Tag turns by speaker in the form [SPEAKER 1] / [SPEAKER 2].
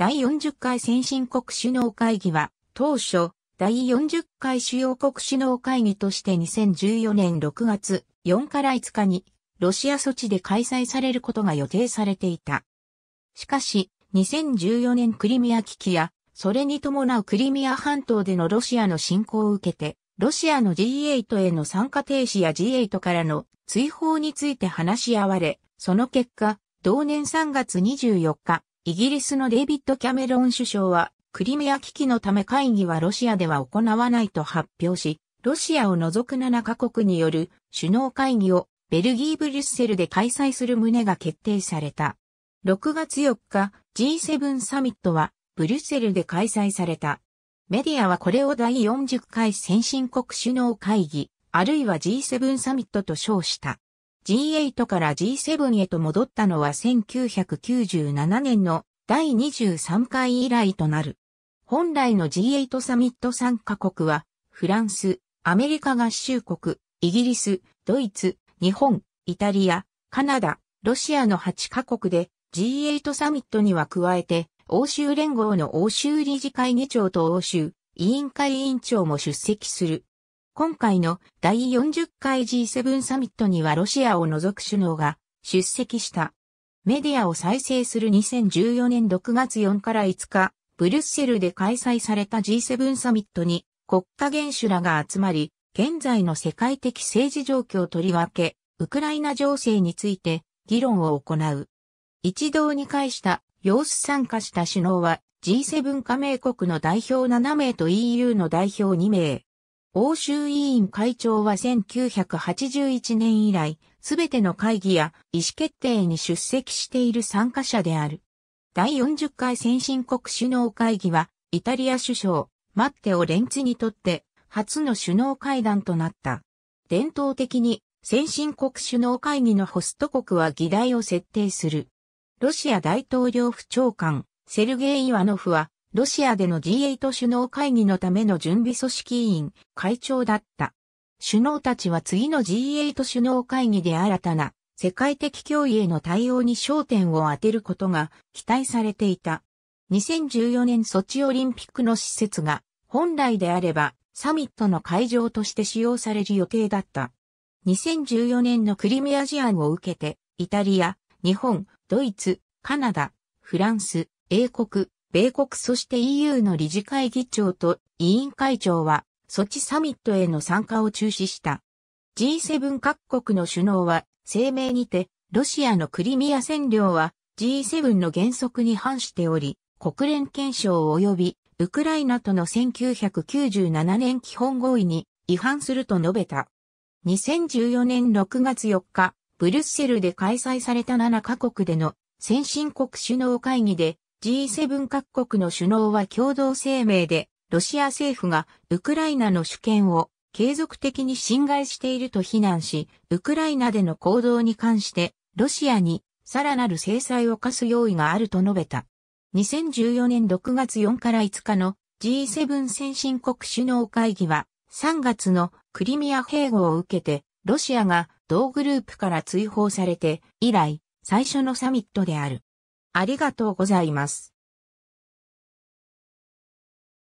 [SPEAKER 1] 第40回先進国首脳会議は、当初、第40回主要国首脳会議として2014年6月4から5日に、ロシア措置で開催されることが予定されていた。しかし、2014年クリミア危機や、それに伴うクリミア半島でのロシアの侵攻を受けて、ロシアの G8 への参加停止や G8 からの追放について話し合われ、その結果、同年3月24日、イギリスのデイビッド・キャメロン首相は、クリミア危機のため会議はロシアでは行わないと発表し、ロシアを除く7カ国による首脳会議をベルギー・ブリュッセルで開催する旨が決定された。6月4日 G7 サミットはブリュッセルで開催された。メディアはこれを第40回先進国首脳会議、あるいは G7 サミットと称した。G8 から G7 へと戻ったのは1997年の第23回以来となる。本来の G8 サミット参加国は、フランス、アメリカ合衆国、イギリス、ドイツ、日本、イタリア、カナダ、ロシアの8カ国で G8 サミットには加えて、欧州連合の欧州理事会議長と欧州委員会委員長も出席する今回の第40回 G7 サミットにはロシアを除く首脳が出席した。メディアを再生する2014年6月4から5日、ブリュッセルで開催された G7 サミットに国家元首らが集まり、現在の世界的政治状況をとりわけ、ウクライナ情勢について議論を行う。一堂に会した様子参加した首脳は G7 加盟国の代表7名と EU の代表2名、欧州委員会長は1981年以来、すべての会議や意思決定に出席している参加者である。第40回先進国首脳会議は、イタリア首相、マッテオ・レンツにとって、初の首脳会談となった。伝統的に、先進国首脳会議のホスト国は議題を設定する。ロシア大統領府長官、セルゲイ・イワノフは、ロシアでの G8 首脳会議のための準備組織委員会長だった。首脳たちは次の G8 首脳会議で新たな世界的脅威への対応に焦点を当てることが期待されていた。2014年ソチオリンピックの施設が本来であればサミットの会場として使用される予定だった。2014年のクリミア事案を受けて、イタリア、日本、ドイツ、カナダ、フランス、英国、米国そして EU の理事会議長と委員会長は、ソチサミットへの参加を中止した。G7 各国の首脳は声明にて、ロシアのクリミア占領は G7 の原則に反しており、国連憲章及びウクライナとの1997年基本合意に違反すると述べた。2014年6月4日、ブルッセルで開催された7カ国での先進国首脳会議で G7 各国の首脳は共同声明で、ロシア政府がウクライナの主権を継続的に侵害していると非難し、ウクライナでの行動に関してロシアにさらなる制裁を課す用意があると述べた。2014年6月4から5日の G7 先進国首脳会議は3月のクリミア併合を受けてロシアが同グループから追放されて以来最初のサミットである。ありがとうございます。